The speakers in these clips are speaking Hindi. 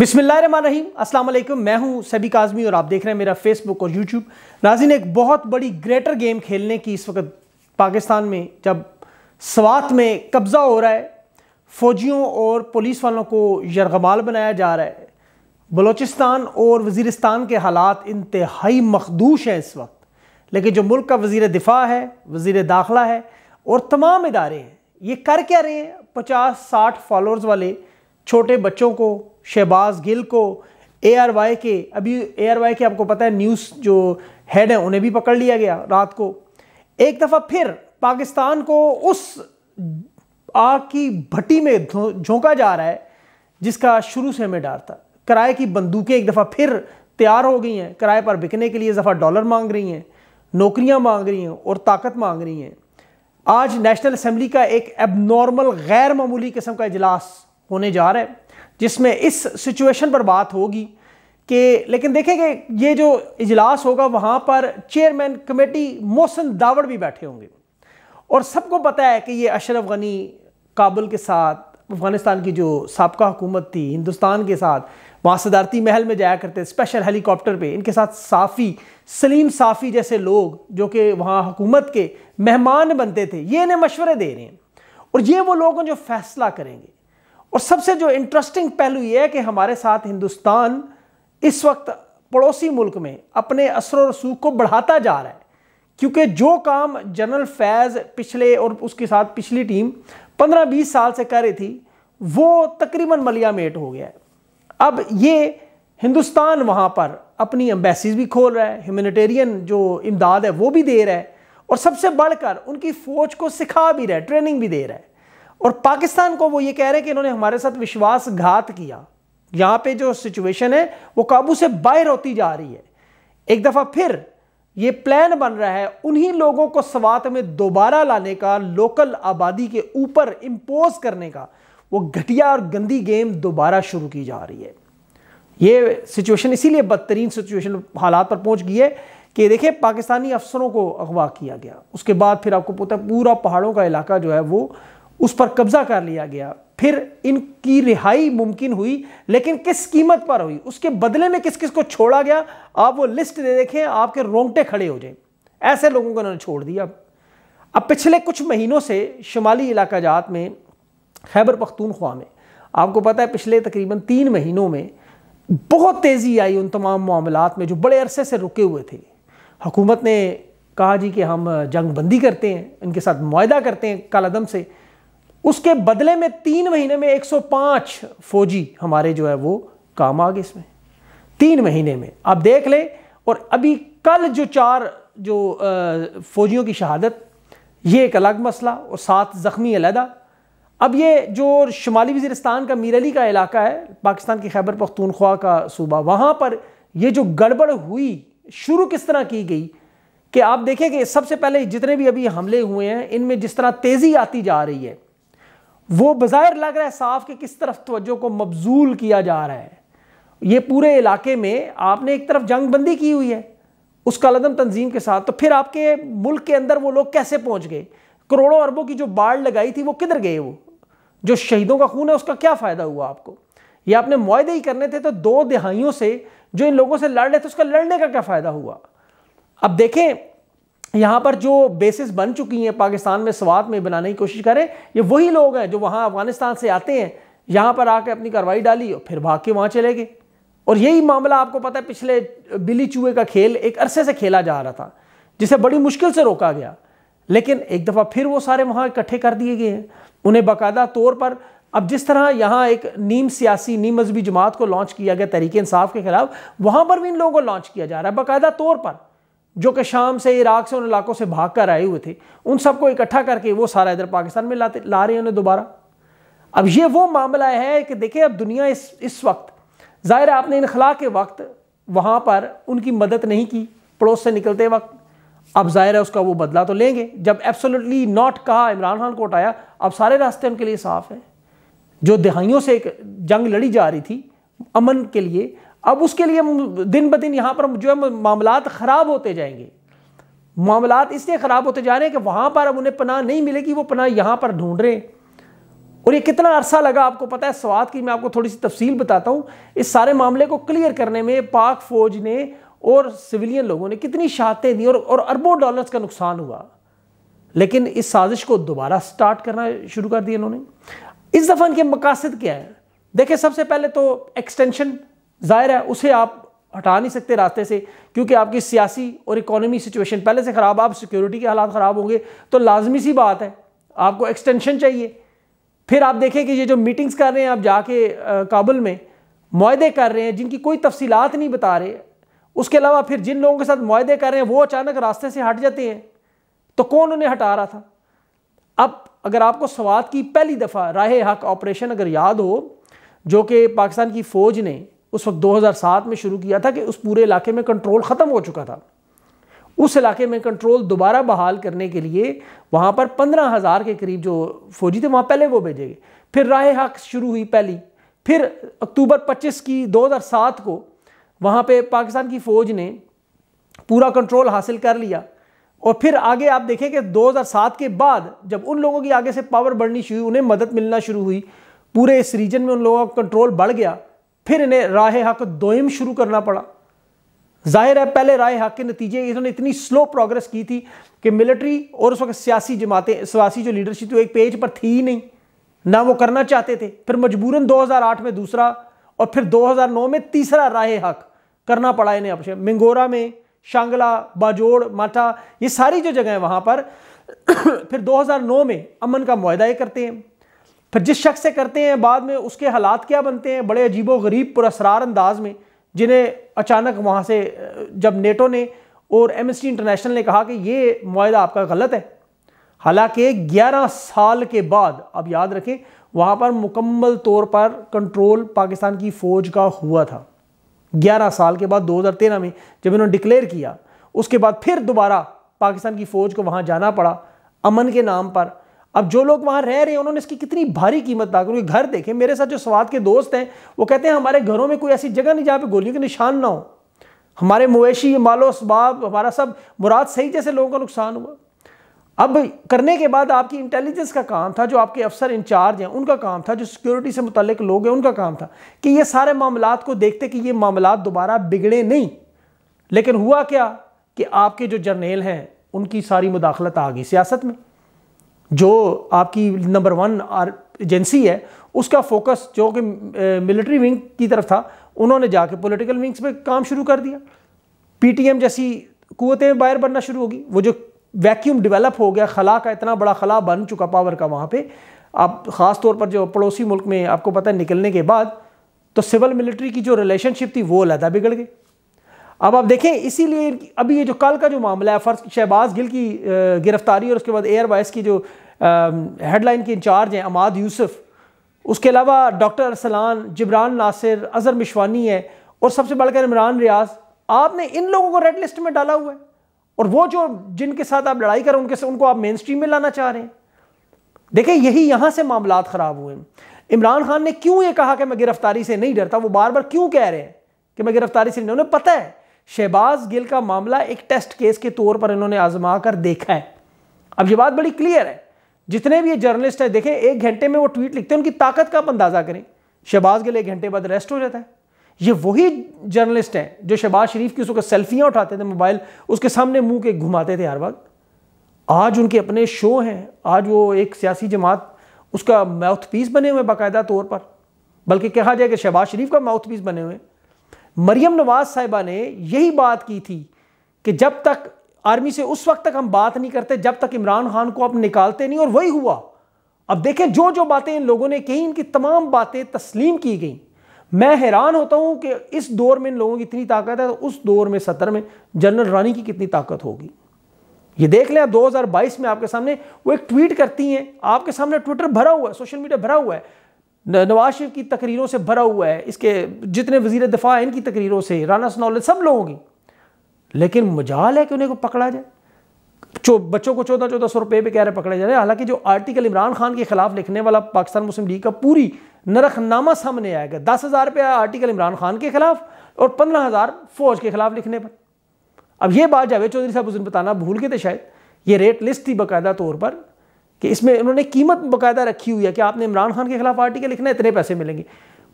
बिसमीम असल मैं हूं सभी काजमी और आप देख रहे हैं मेरा फेसबुक और यूट्यूब नाजिन एक बहुत बड़ी ग्रेटर गेम खेलने की इस वक्त पाकिस्तान में जब सवात में कब्ज़ा हो रहा है फ़ौजियों और पुलिस वालों को यरगमाल बनाया जा रहा है बलूचिस्तान और वजीरस्तान के हालात इंतहाई मखदूश हैं इस वक्त लेकिन जो मुल्क का वजीर दिफा है वजीर दाखिला है और तमाम इदारे हैं ये कर क्या रहे हैं पचास साठ फॉलोअर्स वाले छोटे बच्चों को शहबाज गिल को ए के अभी ए के आपको पता है न्यूज़ जो हेड है उन्हें भी पकड़ लिया गया रात को एक दफ़ा फिर पाकिस्तान को उस आग की भट्टी में झोंका जा रहा है जिसका शुरू से हमें डर था किराए की बंदूकें एक दफ़ा फिर तैयार हो गई हैं किराए पर बिकने के लिए दफ़ा डॉलर मांग रही हैं नौकरियां मांग रही हैं और ताकत मांग रही हैं आज नेशनल असम्बली का एक एबनॉर्मल गैर मामूली किस्म का इजलास होने जा रहा है जिसमें इस सिचुएशन पर बात होगी कि लेकिन देखेंगे ये जो इजलास होगा वहाँ पर चेयरमैन कमेटी मोहसन दावड़ भी बैठे होंगे और सबको पता है कि ये अशरफ गनी काबुल के साथ अफ़गानिस्तान की जो सबका हुकूमत थी हिंदुस्तान के साथ वहाँ सदारती महल में जाया करते स्पेशल हेलीकॉप्टर पे इनके साथ साफ़ी सलीम साफ़ी जैसे लोग जो कि वहाँ हुकूमत के मेहमान बनते थे ये इन्हें मशवरे दे रहे हैं और ये वो लोग हैं जो फैसला करेंगे और सबसे जो इंटरेस्टिंग पहलू ये है कि हमारे साथ हिंदुस्तान इस वक्त पड़ोसी मुल्क में अपने असर रसूख को बढ़ाता जा रहा है क्योंकि जो काम जनरल फैज़ पिछले और उसके साथ पिछली टीम 15-20 साल से कर रही थी वो तकरीबन मलिया मेट हो गया है अब ये हिंदुस्तान वहाँ पर अपनी एम्बेसीज भी खोल रहा है ह्यूमनिटेरियन जो इमदाद है वो भी दे रहा है और सबसे बढ़कर उनकी फ़ौज को सिखा भी रहा है ट्रेनिंग भी दे रहा है और पाकिस्तान को वो ये कह रहे हैं कि इन्होंने हमारे साथ विश्वासघात किया यहाँ पे जो सिचुएशन है वो काबू से बाहर होती जा रही है एक दफ़ा फिर ये प्लान बन रहा है उन्हीं लोगों को सवात में दोबारा लाने का लोकल आबादी के ऊपर इम्पोज करने का वो घटिया और गंदी गेम दोबारा शुरू की जा रही है ये सिचुएशन इसीलिए बदतरीन सिचुएशन हालात पर पहुंच गई है कि देखिए पाकिस्तानी अफसरों को अगवा किया गया उसके बाद फिर आपको पता पूरा पहाड़ों का इलाका जो है वो उस पर कब्जा कर लिया गया फिर इनकी रिहाई मुमकिन हुई लेकिन किस कीमत पर हुई उसके बदले में किस किस को छोड़ा गया आप वो लिस्ट दे देखें आपके रोंगटे खड़े हो जाएं ऐसे लोगों को उन्होंने छोड़ दिया अब पिछले कुछ महीनों से शुमाली इलाका जात में खैबर पख्तूनख्वा में आपको पता है पिछले तकरीबन तीन महीनों में बहुत तेज़ी आई उन तमाम मामलों में जो बड़े अरसे से रुके हुए थे हुकूमत ने कहा जी कि हम जंग बंदी करते हैं इनके साथ माहा करते हैं अदम से उसके बदले में तीन महीने में 105 फौजी हमारे जो है वो काम आ गए इसमें तीन महीने में आप देख लें और अभी कल जो चार जो फौजियों की शहादत ये एक अलग मसला और सात ज़ख्मी अलहदा अब ये जो शुमाली वजीरस्तान का मीरली का इलाका है पाकिस्तान की खैबर पख्तूनख्वा का सूबा वहाँ पर ये जो गड़बड़ हुई शुरू किस तरह की गई कि आप देखें कि सबसे पहले जितने भी अभी हमले हुए हैं इनमें जिस तरह तेज़ी आती जा रही है वो बाज़ाहिर लग रहा है साफ कि किस तरफ तवज्जो को मबजूल किया जा रहा है ये पूरे इलाके में आपने एक तरफ जंग बंदी की हुई है उसका कलदम तंजीम के साथ तो फिर आपके मुल्क के अंदर वो लोग कैसे पहुंच गए करोड़ों अरबों की जो बाढ़ लगाई थी वो किधर गए वो जो शहीदों का खून है उसका क्या फ़ायदा हुआ आपको ये आपने माहदे ही करने थे तो दो दहाइयों से जो इन लोगों से लड़ रहे थे उसका लड़ने का क्या फ़ायदा हुआ अब देखें यहाँ पर जो बेसिस बन चुकी हैं पाकिस्तान में स्वाद में बनाने की कोशिश करें ये वही लोग हैं जो वहाँ अफगानिस्तान से आते हैं यहाँ पर आकर अपनी कार्रवाई डाली और फिर भाग के वहाँ चले गए और यही मामला आपको पता है पिछले बिली चूहे का खेल एक अरसे से खेला जा रहा था जिसे बड़ी मुश्किल से रोका गया लेकिन एक दफ़ा फिर वो सारे वहाँ इकट्ठे कर दिए गए हैं उन्हें बाकायदा तौर पर अब जिस तरह यहाँ एक नीम सियासी नीम मजहबी जमात को लॉन्च किया गया तरीके इंसाफ के खिलाफ वहाँ पर भी इन लोगों को लॉन्च किया जा रहा है बाकायदा तौर पर जो कि शाम से इराक से उन इलाकों से भाग कर आए हुए थे उन सबको इकट्ठा करके वो सारा इधर पाकिस्तान में लाते ला रहे हैं उन्हें दोबारा अब ये वो मामला है कि देखिए अब दुनिया इस इस वक्त ज़ाहिर आपने इनखला के वक्त वहाँ पर उनकी मदद नहीं की पड़ोस से निकलते वक्त अब ज़ाहिर है उसका वो बदला तो लेंगे जब एब्सोलटली नॉट कहा इमरान खान को उठाया अब सारे रास्ते उनके लिए साफ हैं जो दहाइयों से एक जंग लड़ी जा रही थी अमन के लिए अब उसके लिए दिन ब दिन यहाँ पर जो है मामला ख़राब होते जाएंगे मामला इसलिए ख़राब होते जा रहे हैं कि वहाँ पर अब उन्हें पनाह नहीं मिलेगी वो पनाह यहाँ पर ढूंढ रहे और ये कितना अरसा लगा आपको पता है स्वाद की मैं आपको थोड़ी सी तफसील बताता हूँ इस सारे मामले को क्लियर करने में पाक फ़ौज ने और सिविलियन लोगों ने कितनी शाहतें दी और, और अरबों डॉलर्स का नुकसान हुआ लेकिन इस साजिश को दोबारा स्टार्ट करना शुरू कर दिया इन्होंने इस दफ़ा इनके मकासद क्या है देखिए सबसे पहले तो एक्सटेंशन जाहिर है उसे आप हटा नहीं सकते रास्ते से क्योंकि आपकी सियासी और इकोनॉमी सिचुएशन पहले से ख़राब आप सिक्योरिटी के हालात ख़राब होंगे तो लाजमी सी बात है आपको एक्सटेंशन चाहिए फिर आप देखें कि ये जो मीटिंग्स कर रहे हैं आप जाके काबुल में माहदे कर रहे हैं जिनकी कोई तफसीलात नहीं बता रहे उसके अलावा फिर जिन लोगों के साथ माहदे कर रहे हैं वो अचानक रास्ते से हट जाते हैं तो कौन उन्हें हटा रहा था अब अगर आपको सवात की पहली दफ़ा राह हक ऑपरेशन अगर याद हो जो कि पाकिस्तान की फ़ौज ने उस वक्त 2007 में शुरू किया था कि उस पूरे इलाके में कंट्रोल ख़त्म हो चुका था उस इलाके में कंट्रोल दोबारा बहाल करने के लिए वहाँ पर पंद्रह हज़ार के करीब जो फौजी थे वहाँ पहले वो भेजे गए फिर राह हक शुरू हुई पहली फिर अक्टूबर 25 की 2007 को वहाँ पे पाकिस्तान की फ़ौज ने पूरा कंट्रोल हासिल कर लिया और फिर आगे आप देखें कि 2007 के बाद जब उन लोगों की आगे से पावर बढ़नी शुरू हुई उन्हें मदद मिलना शुरू हुई पूरे इस रीजन में उन लोगों का कंट्रोल बढ़ गया फिर इन्हें राह हक दोयम शुरू करना पड़ा जाहिर है पहले राय हक के नतीजे इन्होंने इतनी स्लो प्रोग्रेस की थी कि मिलिट्री और उस वक्त सियासी जमातें सियासी जो लीडरशिप थी वो एक पेज पर थी ही नहीं ना वो करना चाहते थे फिर मजबूरन 2008 में दूसरा और फिर 2009 में तीसरा राय हक करना पड़ा इन्हें अपने मिंगोरा में शांगला बाजोड़ माठा ये सारी जो जगह है वहाँ पर फिर दो में अमन का माहदा करते हैं फिर जिस शख्स से करते हैं बाद में उसके हालात क्या बनते हैं बड़े अजीबो गरीब पुरसरार अंदाज में जिन्हें अचानक वहाँ से जब नेटो ने और एमनेस्टी इंटरनेशनल ने कहा कि ये माहा आपका गलत है हालांकि 11 साल के बाद अब याद रखें वहाँ पर मुकम्मल तौर पर कंट्रोल पाकिस्तान की फ़ौज का हुआ था 11 साल के बाद 2013 में जब इन्होंने डिक्लेयर किया उसके बाद फिर दोबारा पाकिस्तान की फ़ौज को वहाँ जाना पड़ा अमन के नाम पर अब जो लोग वहाँ रह रहे हैं उन्होंने इसकी कितनी भारी कीमत ला क्योंकि घर देखें मेरे साथ जो स्वाद के दोस्त हैं वो कहते हैं हमारे घरों में कोई ऐसी जगह नहीं जहाँ पर गोलियों के निशान ना हो हमारे मवेशी मालो इसबाब हमारा सब मुराद सही जैसे लोगों का नुकसान हुआ अब करने के बाद आपकी इंटेलिजेंस का काम था जो आपके अफसर इंचार्ज हैं उनका काम था जो सिक्योरिटी से मुतलक लोग हैं उनका काम था कि ये सारे मामला को देखते कि ये मामला दोबारा बिगड़े नहीं लेकिन हुआ क्या कि आपके जो जर्नेल हैं उनकी सारी मुदाखलत आ गई सियासत में जो आपकी नंबर वन आर एजेंसी है उसका फोकस जो कि मिलिट्री विंग की तरफ था उन्होंने जाके पॉलिटिकल विंग्स पे काम शुरू कर दिया पीटीएम जैसी कुतें बाहर बनना शुरू होगी वो जो वैक्यूम डेवलप हो गया खला का इतना बड़ा खला बन चुका पावर का वहाँ पे आप ख़ास तौर पर जो पड़ोसी मुल्क में आपको पता है निकलने के बाद तो सिविल मिलिट्री की जो रिलेशनशिप थी वो अलहदा बिगड़ गई अब आप देखें इसीलिए अभी ये जो कल का जो मामला है फर्ज शहबाज गिल की गिरफ्तारी और उसके बाद एयर वाइस की जो हेडलाइन के इंचार्ज हैं अमाद यूसुफ उसके अलावा डॉक्टर अरसलान जबरान नासिर अजहर मिशवानी है और सबसे बढ़कर इमरान रियाज आपने इन लोगों को रेड लिस्ट में डाला हुआ है और वो जो जिनके साथ आप लड़ाई करें उनके उनको आप मेन स्ट्रीम में लाना चाह रहे हैं देखिए यही यहाँ से मामला ख़राब हुए हैं इमरान खान ने क्यों ये कहा कि मैं गिरफ्तारी से नहीं डरता वो बार बार क्यों कह रहे हैं कि मैं गिरफ्तारी से नहीं उन्हें पता है शहबाज गिल का मामला एक टेस्ट केस के तौर पर इन्होंने आजमा कर देखा है अब ये बात बड़ी क्लियर है जितने भी ये जर्नलिस्ट हैं देखें एक घंटे में वो ट्वीट लिखते हैं उनकी ताकत का आप अंदाज़ा करें शहबाज गिल एक घंटे बाद रेस्ट हो जाता है ये वही जर्नलिस्ट हैं जो शहबाज शरीफ की उस सेल्फियाँ उठाते थे मोबाइल उसके सामने मुँह के घुमाते थे हर वक्त आज उनके अपने शो हैं आज वो एक सियासी जमात उसका माउथ पीस बने हुए बाकायदा तौर पर बल्कि कहा जाए कि शहबाज शरीफ का माउथ पीस बने हुए हैं मरियम नवाज साहिबा ने यही बात की थी कि जब तक आर्मी से उस वक्त तक हम बात नहीं करते जब तक इमरान खान को आप निकालते नहीं और वही हुआ अब देखें जो जो बातें इन लोगों ने कही इनकी तमाम बातें तस्लीम की गई मैं हैरान होता हूं कि इस दौर में इन लोगों की इतनी ताकत है तो उस दौर में सत्र में जनरल रानी की कितनी ताकत होगी ये देख लें आप 2022 में आपके सामने वो एक ट्वीट करती हैं आपके सामने ट्विटर भरा हुआ है सोशल मीडिया भरा हुआ है नवाज शरीफ की तकरीरों से भरा हुआ है इसके जितने वजीर दफा हैं इनकी तकरीरों से राना सनौल सब लोगों की लेकिन मजाल है कि उन्हें को पकड़ा जाए जो बच्चों को चौदह चौदह सौ रुपये पे कह रहे पकड़े जा रहे हैं हालांकि जो आर्टिकल इमरान खान के खिलाफ लिखने वाला पाकिस्तान मुस्लिम लीग का पूरी नरखनामा सामने आएगा दस हज़ार रुपये आर्टिकल इमरान खान के खिलाफ और पंद्रह हज़ार फौज के खिलाफ लिखने पर अब यह बात जावेद चौधरी साहब उस दिन बताना भूल गए थे शायद ये रेट लिस्ट थी बाकायदा तौर पर कि इसमें उन्होंने कीमत बाकायदा रखी हुई है कि आपने इमरान खान के खिलाफ आर्टिकल लिखना इतने पैसे मिलेंगे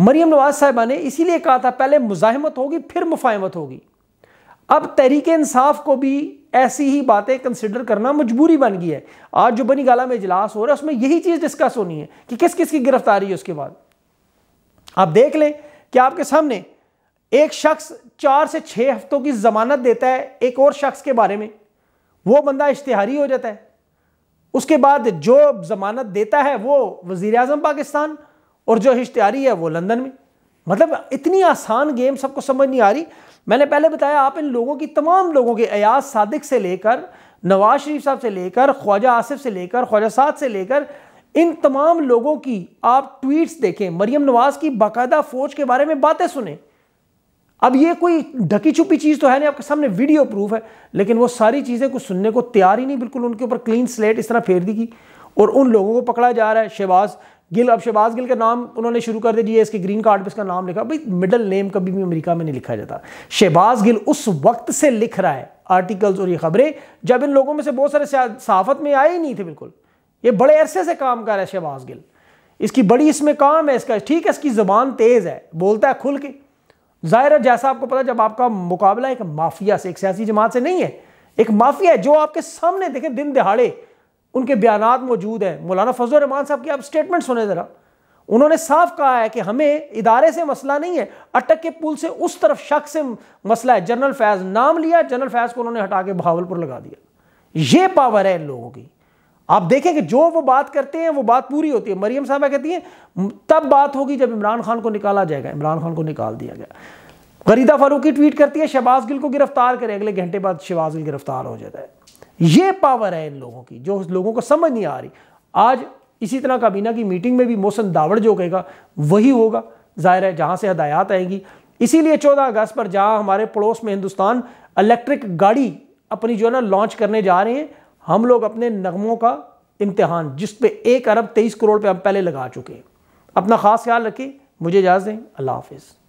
मरीम नवाज साहिबा ने इसीलिए कहा था पहले मुजाहमत होगी फिर मुफाहमत होगी अब तहरीक इंसाफ को भी ऐसी ही बातें कंसिडर करना मजबूरी बन गई है आज जो बनी गाला में इजलास हो रहा है उसमें यही चीज़ डिस्कस होनी है कि किस किस की गिरफ्तारी है उसके बाद आप देख लें कि आपके सामने एक शख्स चार से छः हफ्तों की जमानत देता है एक और शख्स के बारे में वो बंदा इश्तेहारी हो जाता है उसके बाद जो ज़मानत देता है वो वजीर अजम पाकिस्तान और जो इश्तारी है वो लंदन में मतलब इतनी आसान गेम सबको समझ नहीं आ रही मैंने पहले बताया आप इन लोगों की तमाम लोगों के अयाज सादिक से लेकर नवाज शरीफ साहब से लेकर ख्वाजा आसिफ से लेकर ख्वाजा साद से लेकर इन तमाम लोगों की आप ट्वीट्स देखें मरियम नवाज़ की बाकायदा फ़ौज के बारे में बातें सुने अब ये कोई ढकी छुपी चीज़ तो है नहीं आपके सामने वीडियो प्रूफ है लेकिन वो सारी चीज़ें कुछ सुनने को तैयार ही नहीं बिल्कुल उनके ऊपर क्लीन स्लेट इस तरह फेर दी गई और उन लोगों को पकड़ा जा रहा है शहबाज गिल अब शहबाज गिल का नाम उन्होंने शुरू कर दिया इसके ग्रीन कार्ड पर इसका नाम लिखा भाई मिडल नेम कभी भी अमरीका में नहीं लिखा जाता शहबाज गिल उस वक्त से लिख रहा है आर्टिकल्स और ये खबरें जब इन लोगों में से बहुत सारे सहाफत में आए ही नहीं थे बिल्कुल ये बड़े अरसे से काम कर रहा है शहबाज गिल इसकी बड़ी इसमें काम है इसका ठीक है इसकी ज़बान तेज़ है बोलता है खुल के जाहिर है जैसा आपको पता जब आपका मुकाबला एक माफिया से एक सियासी जमात से नहीं है एक माफिया है जो आपके सामने देखे दिन दिहाड़े उनके बयान मौजूद हैं मौलाना फजल रहमान साहब की आप स्टेटमेंट सुने ज़रा उन्होंने साफ कहा है कि हमें इदारे से मसला नहीं है अटक के पुल से उस तरफ शक से मसला है जनरल फैज़ नाम लिया जनरल फैज़ को उन्होंने हटा के बहावलपुर लगा दिया ये पावर है इन लोगों की आप देखें कि जो वो बात करते हैं वो बात पूरी होती है मरियम साहबा कहती हैं तब बात होगी जब इमरान खान को निकाला जाएगा इमरान खान को निकाल दिया गया फरीदा फारूकी ट्वीट करती है शहबाज गिल को गिरफ्तार करें अगले घंटे बाद शहबाज गिल गिरफ्तार हो जाता है ये पावर है इन लोगों की जो लोगों को समझ नहीं आ रही आज इसी तरह काबीना की मीटिंग में भी मोहसन दावड़ जो कहेगा वही होगा जाहिर है जहाँ से हदायत आएंगी इसीलिए चौदह अगस्त पर जहाँ हमारे पड़ोस में हिंदुस्तान इलेक्ट्रिक गाड़ी अपनी जो है ना लॉन्च करने जा रहे हैं हम लोग अपने नगमों का इम्तहान जिस पे एक अरब तेईस करोड़ पे हम पहले लगा चुके हैं अपना ख़ास ख्याल रखें मुझे इजाज़ दें अल्लाह हाफिज़